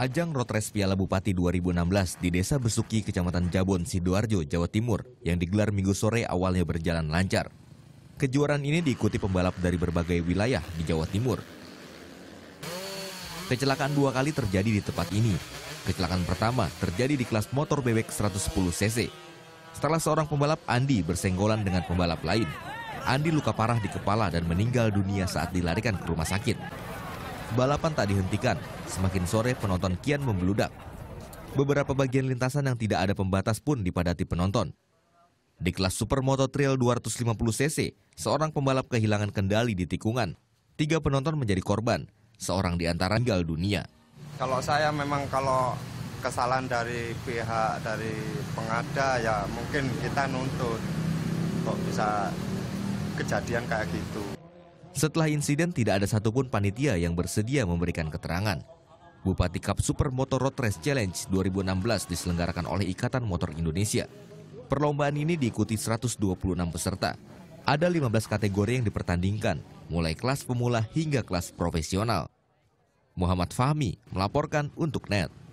Ajang Rotres Piala Bupati 2016 di Desa Besuki, Kecamatan Jabon, Sidoarjo, Jawa Timur yang digelar minggu sore awalnya berjalan lancar. Kejuaraan ini diikuti pembalap dari berbagai wilayah di Jawa Timur. Kecelakaan dua kali terjadi di tempat ini. Kecelakaan pertama terjadi di kelas motor bebek 110 cc. Setelah seorang pembalap Andi bersenggolan dengan pembalap lain, Andi luka parah di kepala dan meninggal dunia saat dilarikan ke rumah sakit. Balapan tak dihentikan, semakin sore penonton kian membeludak. Beberapa bagian lintasan yang tidak ada pembatas pun dipadati penonton. Di kelas Supermoto Trail 250cc, seorang pembalap kehilangan kendali di tikungan. Tiga penonton menjadi korban, seorang di antara meninggal dunia. Kalau saya memang kalau kesalahan dari pihak dari pengada ya mungkin kita nuntut kok bisa kejadian kayak gitu. Setelah insiden, tidak ada satupun panitia yang bersedia memberikan keterangan. Bupati Cup Super Motor Road Race Challenge 2016 diselenggarakan oleh Ikatan Motor Indonesia. Perlombaan ini diikuti 126 peserta. Ada 15 kategori yang dipertandingkan, mulai kelas pemula hingga kelas profesional. Muhammad Fahmi melaporkan untuk NET.